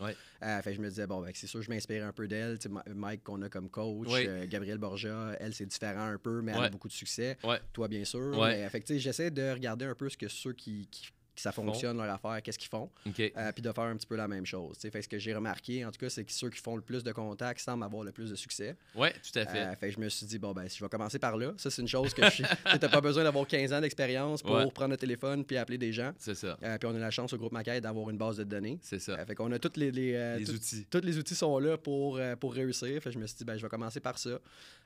Euh, fait je me disais, bon, ben, c'est sûr, je m'inspire un peu d'elle. Mike qu'on a comme coach, Gabrielle euh, Gabriel Borgia, elle, c'est différent un peu, mais elle a beaucoup de succès. Toi, bien sûr. Mais, fait que j'essaie de regarder un peu ce que ceux qui que ça fonctionne leur affaire, qu'est-ce qu'ils font, euh, puis de faire un petit peu la même chose. Fait ce que j'ai remarqué, en tout cas, c'est que ceux qui font le plus de contacts semblent avoir le plus de succès. Oui, tout à fait. Euh, fait je me suis dit, bon, ben, si je vais commencer par là, ça, c'est une chose que je n'as pas <laughs> besoin d'avoir 15 ans d'expérience pour prendre le téléphone puis appeler des gens. C'est ça. Euh, puis on a la chance au groupe Maquette d'avoir une base de données. C'est ça. fait qu'on a tous les, outils. Tous les outils sont là pour, pour réussir. Fait je me suis dit, ben, je vais commencer par ça.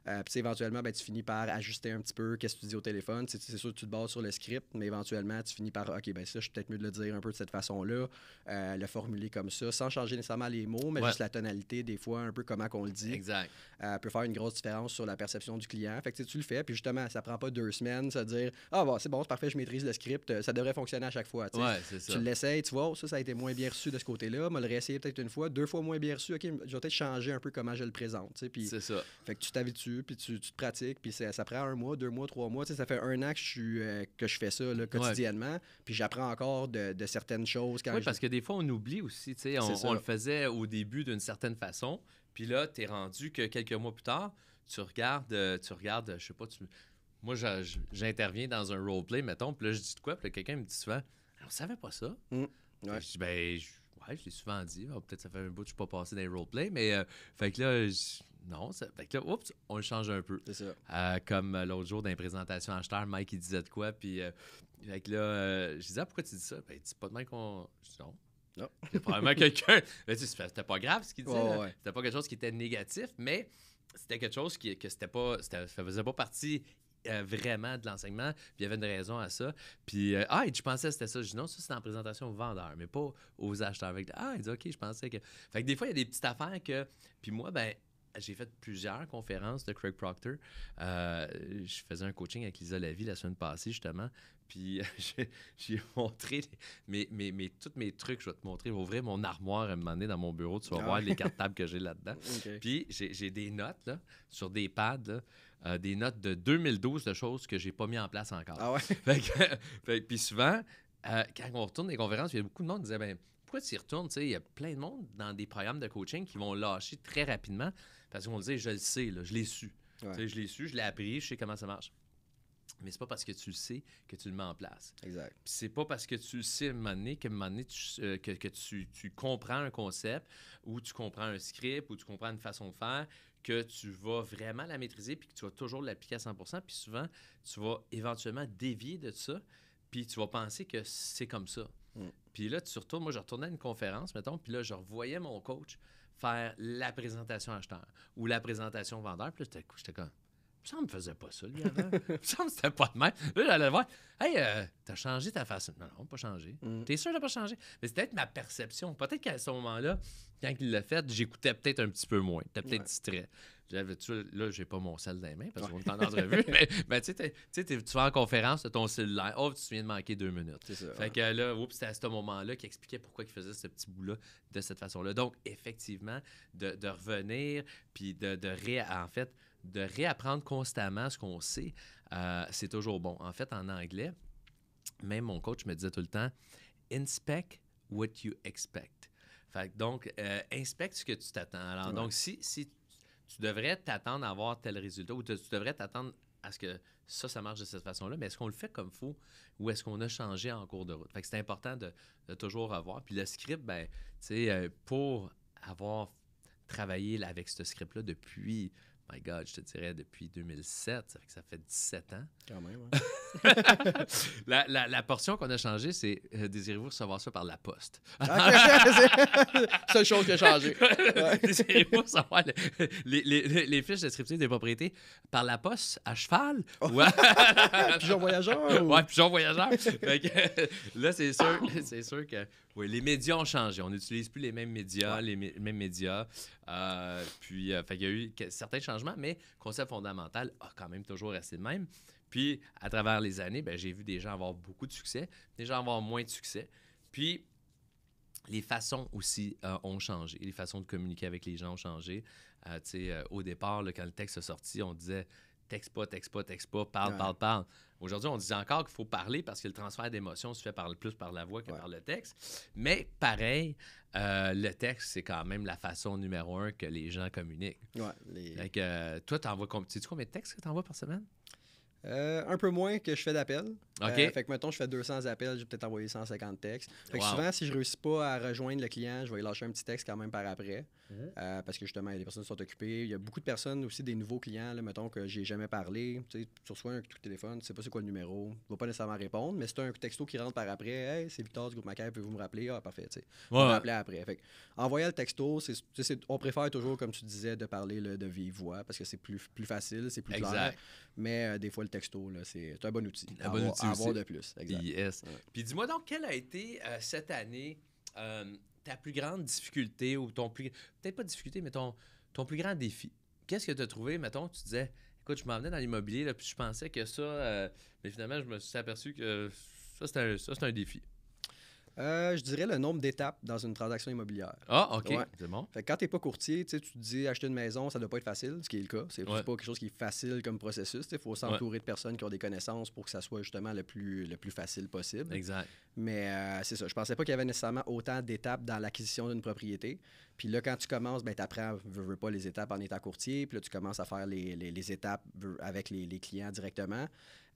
puis éventuellement, ben, tu finis par ajuster un petit peu qu'est-ce que tu dis au téléphone. C'est sûr, tu te bases sur le script, mais éventuellement, tu finis par, OK, ben, je suis peut-être mieux de le dire un peu de cette façon-là, euh, le formuler comme ça, sans changer nécessairement les mots, mais juste la tonalité, des fois, un peu comment qu'on le dit. Exact. Euh, peut faire une grosse différence sur la perception du client. Fait que tu le fais, puis justement, ça prend pas deux semaines, se dire Ah, bon, bah, c'est bon, c'est parfait, je maîtrise le script, ça devrait fonctionner à chaque fois. Ouais, ça. Tu l'essayes, tu vois, oh, ça, ça a été moins bien reçu de ce côté-là, mais le réessayer peut-être une fois, deux fois moins bien reçu, ok, je vais peut-être changer un peu comment je le présente. C'est ça. Fait que tu t'habitues, puis tu, te pratiques, puis ça, prend un mois, deux mois, trois mois. Ça fait un an que je, euh, que je fais ça quotidiennement, puis j'apprends encore de, certaines choses. oui, parce que des fois, on oublie aussi. On, on le faisait au début d'une certaine façon. Puis là, tu rendu que quelques mois plus tard, tu regardes, euh, tu regardes, je sais pas, moi, j'interviens dans un roleplay, mettons, puis là, je dis de quoi, puis quelqu'un me dit souvent, on savait pas ça. Mmh. Je dis, ben, Ouais, je l'ai souvent dit. Peut-être ça fait un bout que je suis pas passé dans les roleplay, mais euh, fait que là, non, ça, fait que là, oups, on le change un peu. C'est ça. Euh, comme euh, l'autre jour dans les présentations acheteur, Mike, il disait de quoi, puis euh, fait que là, je disais, pourquoi tu dis ça? Ben, dis pas de qu'on. non. Non. <laughs> C'est probablement quelqu'un. C'était pas grave ce qu'il disait. C'était pas quelque chose qui était négatif, mais c'était quelque chose qui, que c'était pas. Ça faisait pas partie vraiment de l'enseignement, puis il y avait une raison à ça. Puis, ah, je pensais que c'était ça. Je dis non, ça, c'est en présentation aux vendeurs, mais pas aux acheteurs. Avec, ah, il dit, OK, je pensais que. Fait que des fois, il y a des petites affaires que. Puis moi, ben, j'ai fait plusieurs conférences de Craig Proctor. Euh, je faisais un coaching avec Lisa Lavie la semaine passée, justement. Puis <laughs> j'ai montré mes, mes, mes, tous mes trucs. Je vais te montrer. Ouvrir mon armoire et me moment dans mon bureau. Tu vas ah voir les cartes tables que j'ai là-dedans. <laughs> Puis j'ai des notes sur des pads. Euh, des notes de 2012 de choses que j'ai pas mis en place encore. Ah ouais? <laughs> puis souvent, euh, quand on retourne des conférences, il y a beaucoup de monde qui disait ben, pourquoi tu y retournes? Il y a plein de monde dans des programmes de coaching qui vont lâcher très rapidement parce qu'on le dit, je le sais, je l'ai su. Je l'ai su, je l'ai appris, je sais comment ça marche. Mais c'est pas parce que tu le sais que tu le mets en place. Exact. C'est pas parce que tu le sais à un moment donné, que, tu, euh, que, tu, comprends un concept ou tu comprends un script ou tu comprends une façon de faire que tu vas vraiment la maîtriser puis que tu vas toujours l'appliquer à 100 Puis souvent, tu vas éventuellement dévier de ça puis tu vas penser que c'est comme ça. Mm. Puis là, tu retournes. Moi, je retournais à une conférence, mettons, puis là, je revoyais mon coach faire la présentation acheteur ou la présentation vendeur. Puis j'étais comme, ça me faisait pas ça, lui, ça <laughs> me c'était pas de même. Là, j'allais voir. Hey, euh, t'as changé ta façon. Non, non, pas changé. Mm. T'es sûr que t'as pas changé? Mais c'était peut-être ma perception. Peut-être qu'à ce moment-là, quand il l'a fait, j'écoutais peut-être un petit peu moins. T'as peut-être distrait. J'avais, tu, là, j'ai pas mon sel dans les mains parce qu'on est en entrevue. <laughs> mais, mais tu sais, tu vas en conférence, t'as ton cellulaire. Oh, tu viens de manquer deux minutes. C'est ça, fait que là, oups, c'était à ce moment-là qu'il expliquait pourquoi il faisait ce petit bout-là de cette façon-là. Donc, effectivement, de, revenir, puis de, de ré... En fait, de réapprendre constamment ce qu'on sait, euh, c'est toujours bon. En fait, en anglais, même mon coach me disait tout le temps, inspect what you expect. donc, euh, inspect ce que tu t'attends. Alors, donc, si, tu devrais t'attendre à avoir tel résultat ou tu devrais t'attendre à ce que ça, ça marche de cette façon-là, mais est-ce qu'on le fait comme faut ou est-ce qu'on a changé en cours de route? Fait que c'est important de, de, toujours avoir. Puis le script, ben, tu sais, euh, pour avoir travaillé avec ce script-là depuis my God, je te dirais depuis 2007, ça fait que ça fait 17 ans. Quand même, ouais. <laughs> la, portion qu'on a changée, c'est euh, désirez-vous recevoir ça par la poste <laughs> Seule chose qui a changé. désirez-vous recevoir les, les, les, fiches des propriétés par la poste, à cheval oh. ou à... <laughs> Pigeon voyageur Ouais, pigeon voyageur. là, c'est sûr, c'est sûr que les médias ont changé. On n'utilise plus les mêmes médias, les, mêmes médias. Euh, puis, euh, il y a eu certains changements, mais le concept fondamental a quand même toujours resté le même. Puis, à travers les années, ben, j'ai vu des gens avoir beaucoup de succès, des gens avoir moins de succès. Puis, les façons aussi euh, ont changé. Les façons de communiquer avec les gens ont changé. au départ, quand le texte est sorti, on disait texte pas, texte pas, texte pas, parle, parle, parle. Aujourd'hui, on dit encore qu'il faut parler parce que le transfert d'émotion se fait par, plus par la voix que par le texte. Mais pareil, euh, le texte, c'est quand même la façon numéro un que les gens communiquent. Ouais, euh, toi, tu envoies combien de textes que tu envoies par semaine? Euh, un peu moins que je fais d'appels. Ok. fait que, mettons, je fais 200 appels, je vais peut-être envoyer 150 textes. Fait que souvent, si je ne réussis pas à rejoindre le client, je vais lui lâcher un petit texte quand même par après. Hein? euh, parce que justement, les personnes sont occupées. Il y a beaucoup de personnes aussi, des nouveaux clients, là, mettons, que j'ai jamais parlé. Tu, sais, reçois un coup de téléphone, tu sais pas c'est quoi le numéro, tu vas pas nécessairement répondre, mais c'est un texto qui rentre par après. Hey, c'est Victor du groupe Macaire, pouvez-vous me rappeler Ah, parfait, tu sais. me rappeler après. envoyer le texto, on préfère toujours, comme tu disais, de parler le de vive voix parce que c'est plus, plus facile, c'est plus clair. Mais euh, des fois, le texto, c'est un bon outil. Un bon outil avoir, aussi. de plus. Exact. Yes. Puis dis-moi donc, quelle a été euh, cette année euh, ta plus grande difficulté ou ton plus. Peut-être pas difficulté, mais ton, ton plus grand défi. Qu'est-ce que tu as trouvé, mettons, tu disais, écoute, je m'en venais dans l'immobilier, puis je pensais que ça. Euh, mais finalement, je me suis aperçu que ça, c'est un défi. Euh, je dirais le nombre d'étapes dans une transaction immobilière. Ah, OK. C'est bon. quand tu n'es pas courtier, tu te dis acheter une maison, ça ne doit pas être facile, ce qui est le cas. C'est pas quelque chose qui est facile comme processus. Il faut s'entourer de personnes qui ont des connaissances pour que ça soit justement le plus, le plus facile possible. Exact. Mais euh, c'est ça. Je pensais pas qu'il y avait nécessairement autant d'étapes dans l'acquisition d'une propriété. Puis là, quand tu commences, ben, tu apprends, veux, veux, pas, les étapes en état courtier. Puis là, tu commences à faire les, étapes avec les, clients directement.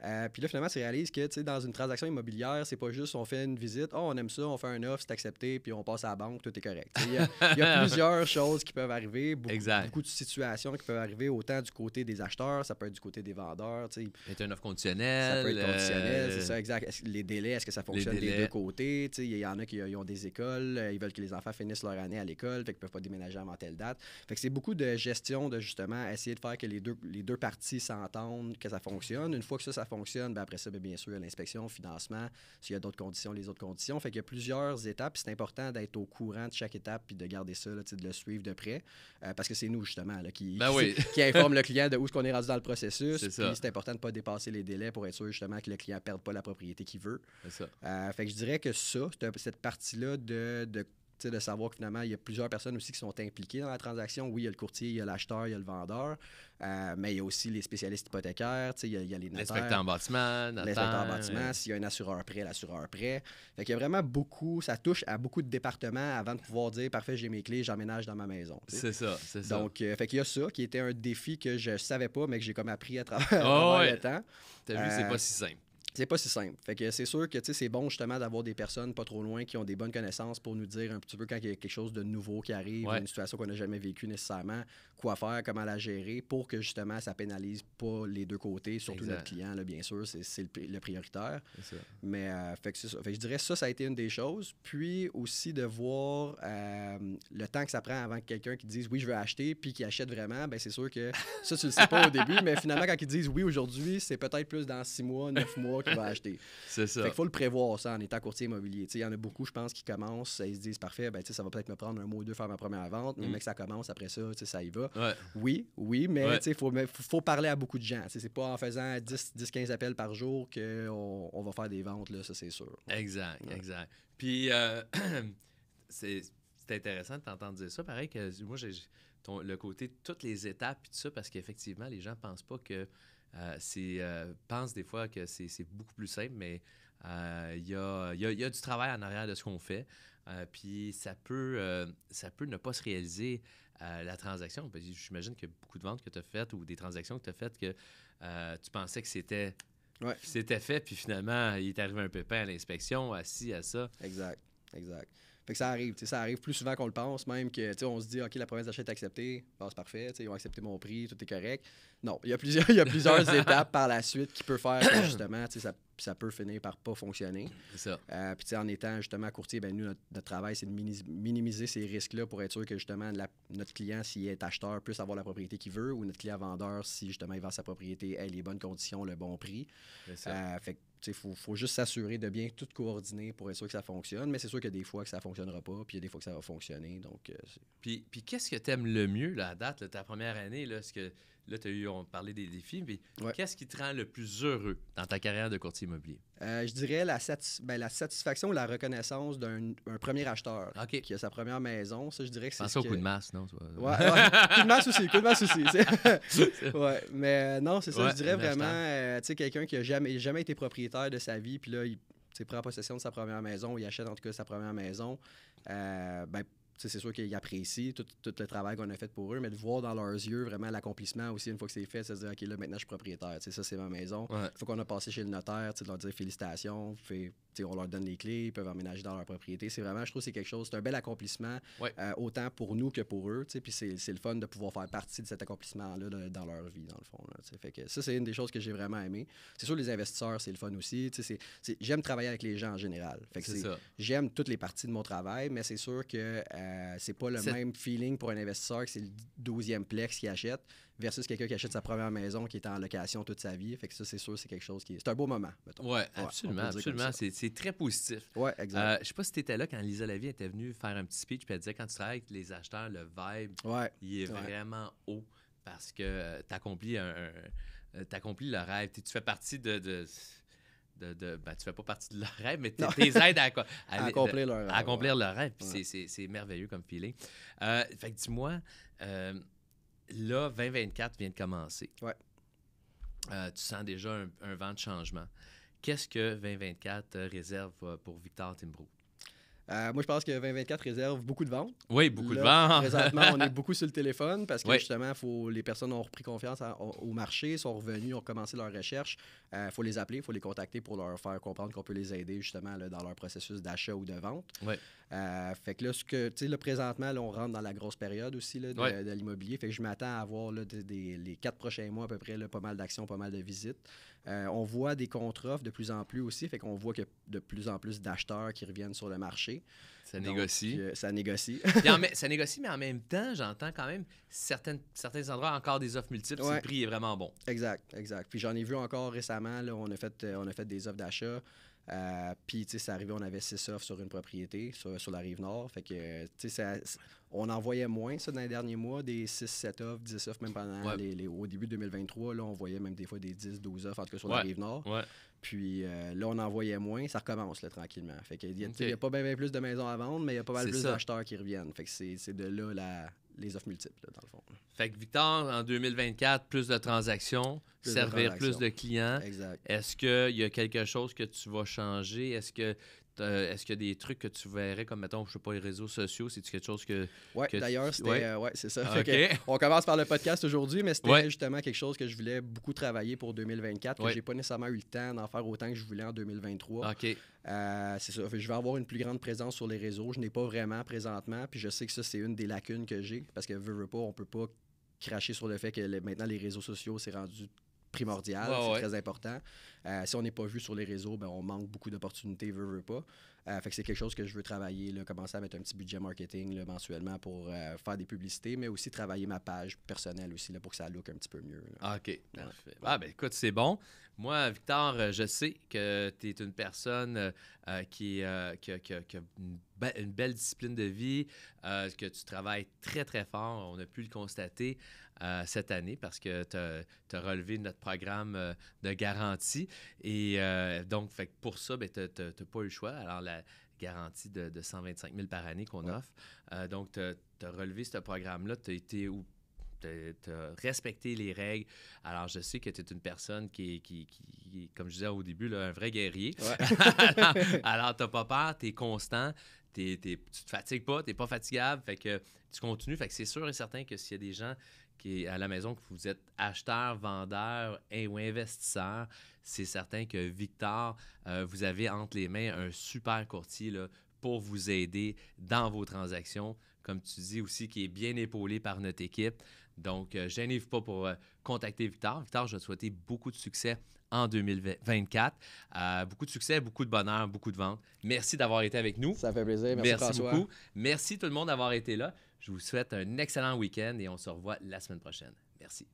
Euh, puis là, finalement, tu réalises que, tu sais, dans une transaction immobilière, c'est pas juste on fait une visite, oh, on aime ça, on fait un offre, c'est accepté, puis on passe à la banque, tout est correct. Il y, a <laughs> plusieurs choses qui peuvent arriver, beaucoup, de situations qui peuvent arriver, autant du côté des acheteurs, ça peut être du côté des vendeurs. Tu sais. un offre conditionnelle. Ça peut être conditionnel, c'est euh, ça, exact. Les délais, est-ce que ça fonctionne des deux côtés? il y en a qui ont des écoles, ils veulent que les enfants finissent leur année à l'école fait ne peuvent pas déménager avant telle date. Fait que c'est beaucoup de gestion de justement essayer de faire que les deux, les deux parties s'entendent, que ça fonctionne. Une fois que ça, ça fonctionne, ben après ça, bien, bien sûr, l'inspection, le financement, s'il y a d'autres conditions, les autres conditions. Fait qu'il y a plusieurs étapes, c'est important d'être au courant de chaque étape puis de garder ça, de le suivre de près, euh, parce que c'est nous, justement, ben <laughs> qui, informe le client de où est-ce qu'on est rendu dans le processus. C'est important de ne pas dépasser les délais pour être sûr, justement, que le client ne perde pas la propriété qu'il veut. Ça. Euh, fait que je dirais que ça, cette partie-là de, de de savoir que finalement, il y a plusieurs personnes aussi qui sont impliquées dans la transaction. Oui, il y a le courtier, il y a l'acheteur, il y a le vendeur, euh, mais il y a aussi les spécialistes hypothécaires, il y, a, il y a les notaires. en bâtiment, L'inspecteur en bâtiment, s'il y a un assureur prêt, l'assureur prêt. Fait qu'il y a vraiment beaucoup, ça touche à beaucoup de départements avant de pouvoir dire, parfait, j'ai mes clés, j'emménage dans ma maison. C'est ça, c'est ça. Donc, euh, fait qu'il y a ça qui était un défi que je savais pas, mais que j'ai comme appris à travers oh, le temps. T'as vu, c'est euh, pas si simple c'est pas si simple. Fait que c'est sûr que c'est bon justement d'avoir des personnes pas trop loin qui ont des bonnes connaissances pour nous dire un petit peu quand il y a quelque chose de nouveau qui arrive, une situation qu'on n'a jamais vécu nécessairement, quoi faire, comment la gérer pour que justement ça pénalise pas les deux côtés, surtout notre client, bien sûr, c'est le, le, prioritaire. Mais euh, fait que ça. je dirais ça, ça a été une des choses. Puis aussi de voir euh, le temps que ça prend avant que quelqu'un qui dise oui, je veux acheter, puis qui achète vraiment, ben c'est sûr que ça, tu le sais pas au début, mais finalement, quand ils disent oui aujourd'hui, c'est peut-être plus dans six mois, neuf mois qu'il va acheter. <laughs> C'est Fait faut le prévoir, ça, en étant courtier immobilier. Il y en a beaucoup, je pense, qui commencent, ils se disent, parfait, ben, ça va peut-être me prendre un mois ou deux faire ma première vente, mais mm. mec, ça commence, après ça, ça y va. Oui, oui, mais il faut, faut, parler à beaucoup de gens. C'est pas en faisant 10-15 appels par jour qu'on on va faire des ventes, là, ça, c'est sûr. Exact, exact. Puis, euh, <clears throat> c'est intéressant de t'entendre dire ça. Pareil que moi, j'ai le côté de toutes les étapes et ça, parce qu'effectivement, les gens ne pensent pas que euh, euh, je pense des fois que c'est beaucoup plus simple, mais euh, il y, a, y, a, du travail en arrière de ce qu'on fait. puis ça peut, ça peut ne pas se réaliser la transaction. J'imagine que beaucoup de ventes que tu as faites ou des transactions que tu as faites que tu pensais que c'était c'était fait, puis finalement, il est arrivé un pépin à l'inspection, assis à ça. Exact, exact ça arrive, plus souvent qu'on le pense, même que on se dit OK, la promesse d'achat est acceptée, bon, c'est parfait, ils ont accepté mon prix, tout est correct. Non, il y a plusieurs, <laughs> étapes par la suite qui peut faire que justement, ça, ça peut finir par pas fonctionner. C'est ça. Euh, puis en étant justement courtier, ben, nous, notre, travail, c'est de minimiser ces risques-là pour être sûr que justement notre client, s'il est acheteur, puisse avoir la propriété qu'il veut, ou notre client vendeur, si justement il vend sa propriété, elle les bonnes conditions, le bon prix. ça. Euh, il faut, juste s'assurer de bien tout coordonner pour être sûr que ça fonctionne. Mais c'est sûr qu'il y a des fois que ça ne fonctionnera pas, puis il y a des fois que ça va fonctionner. Donc, euh, puis, puis qu'est-ce que tu aimes le mieux la date, de ta première année? Là, ce que Là, tu as eu, on parlait des défis, mais qu'est-ce qui te rend le plus heureux dans ta carrière de courtier immobilier? Euh, je dirais la, ben, la satisfaction ou la reconnaissance d'un premier acheteur qui a sa première maison. Ça, je dirais que c'est. Pensez au coup de masse, non? Ouais, coup de masse aussi, coup de masse aussi. <laughs> mais euh, non, c'est ça. je dirais vraiment, euh, tu sais, quelqu'un qui n'a jamais, été propriétaire de sa vie, puis là, il prend possession de sa première maison, il achète en tout cas sa première maison. ben, c'est sûr qu'ils apprécient tout, le travail qu'on a fait pour eux, mais de voir dans leurs yeux vraiment l'accomplissement aussi, une fois que c'est fait, c'est à dire, OK, là, maintenant, je suis propriétaire. Ça, c'est ma maison. Il faut qu'on a passé chez le notaire, de leur dire félicitations. Fait, on leur donne les clés, ils peuvent emménager dans leur propriété. C'est vraiment, je trouve, c'est quelque chose, c'est un bel accomplissement, euh, autant pour nous que pour eux. Puis c'est le fun de pouvoir faire partie de cet accomplissement-là dans leur vie, dans le fond. fait que ça, c'est une des choses que j'ai vraiment aimé. C'est sûr, les investisseurs, c'est le fun aussi. J'aime travailler avec les gens en général. c'est J'aime toutes les parties de mon travail, mais c'est sûr que. Euh, euh, c'est pas le même feeling pour un investisseur que c'est le 12e plex qui achète versus quelqu'un qui achète sa première maison qui est en location toute sa vie. Fait que ça, c'est sûr, c'est quelque chose qui. C'est un beau moment, mettons. Oui, absolument. absolument. C'est très positif. Oui, exact. Euh, je sais pas si tu étais là quand Lisa Lavie était venue faire un petit speech, puis elle disait quand tu travailles avec les acheteurs, le vibe, il est vraiment haut parce que tu accomplis, un, euh, le rêve. Tu fais partie de de, de ben, tu fais pas partie de leur rêve, mais tu les aides à, <laughs> à, accomplir leur rêve. C'est merveilleux comme feeling. Euh, fait dis-moi, euh, là, 2024 vient de commencer. Euh, tu sens déjà un, vent de changement. Qu'est-ce que 2024 réserve pour Victor Timbrou euh, moi, je pense que 2024 réserve beaucoup de ventes. Oui, beaucoup de ventes. présentement, on est <laughs> beaucoup sur le téléphone parce que justement, faut, les personnes ont repris confiance au marché, sont revenues, ont commencé leur recherche. Il euh, faut les appeler, il faut les contacter pour leur faire comprendre qu'on peut les aider justement dans leur processus d'achat ou de vente. Oui. Euh, fait que là, ce que, là, présentement, on rentre dans la grosse période aussi là, de, l'immobilier. Fait que je m'attends à avoir là, les quatre prochains mois à peu près là, pas mal d'actions, pas mal de visites. Euh, on voit des contre-offres de plus en plus aussi, fait qu'on voit que de plus en plus d'acheteurs qui reviennent sur le marché. Ça négocie. Euh, ça négocie. <laughs> ça négocie, mais en même temps, j'entends quand même certaines, certains endroits encore des offres multiples si le prix est vraiment bon. Exact, exact. Puis j'en ai vu encore récemment, là, on, fait, euh, on a fait des offres d'achat. Euh, puis, tu sais, c'est arrivé, on avait 6 offres sur une propriété, sur, la rive nord. Fait que, tu sais, on en voyait moins, ça, dans les derniers mois, des 6, 7 offres, 10 offres, même pendant les, au début 2023. Là, on voyait même des fois des 10, 12 offres, en tout cas sur la rive nord. Puis euh, là, on en voyait moins, ça recommence là, tranquillement. Fait qu'il y a, pas bien plus de maisons à vendre, mais il y a pas mal plus d'acheteurs qui reviennent. Fait que c'est de là la, les offres multiples, dans le fond. Fait que Victor, en 2024, plus de transactions, servir plus de clients. Exact. Est-ce qu'il y a quelque chose que tu vas changer? Est-ce que euh, est-ce qu'il y a des trucs que tu verrais comme, mettons, je sais pas, les réseaux sociaux, c'est tu quelque chose que. Oui, d'ailleurs, c'était. Euh, c'est ça. Ah, <laughs> on commence par le podcast aujourd'hui, mais c'était justement quelque chose que je voulais beaucoup travailler pour 2024, que j'ai pas nécessairement eu le temps d'en faire autant que je voulais en 2023. Euh, c'est ça. Je vais avoir une plus grande présence sur les réseaux. Je n'ai pas vraiment présentement, puis je sais que ça, c'est une des lacunes que j'ai, parce que, veux, veux pas, on peut pas cracher sur le fait que maintenant les réseaux sociaux, c'est rendu primordial, c'est très important. Euh, si on n'est pas vu sur les réseaux, ben, on manque beaucoup d'opportunités, veut, veut pas. Euh, fait que c'est quelque chose que je veux travailler, là, commencer à mettre un petit budget marketing mensuellement pour euh, faire des publicités, mais aussi travailler ma page personnelle aussi là, pour que ça look un petit peu mieux. Ah, OK, parfait. Ah, ben, écoute, c'est bon. Moi, Victor, je sais que tu es une personne qui, a une, belle discipline de vie, que tu travailles très, très fort. On a pu le constater cette année parce que tu as, relevé notre programme de garantie. Et euh, donc, fait pour ça, ben, tu n'as pas eu le choix. Alors, la garantie de, de 125 000 par année qu'on offre. Euh, donc, tu as, relevé ce programme-là. Tu as été où? respecté les règles. Alors, je sais que tu es une personne qui est, qui, comme je disais au début, un vrai guerrier. <laughs> alors, <laughs> tu pas peur, tu es constant, tu ne te fatigues pas, tu pas fatigable, fait que tu continues. Fait que c'est sûr et certain que s'il y a des gens qui est à la maison, que vous êtes acheteur, vendeur et, ou investisseur, c'est certain que Victor, euh, vous avez entre les mains un super courtier là, pour vous aider dans vos transactions. Comme tu dis aussi, qui est bien épaulé par notre équipe. Donc, euh, gênez-vous pas pour euh, contacter Victor. Victor, je vais te souhaiter beaucoup de succès en 2024. Euh, beaucoup de succès, beaucoup de bonheur, beaucoup de ventes. Merci d'avoir été avec nous. Ça fait plaisir. Merci, Merci beaucoup. Merci tout le monde d'avoir été là. Je vous souhaite un excellent week-end et on se revoit la semaine prochaine. Merci.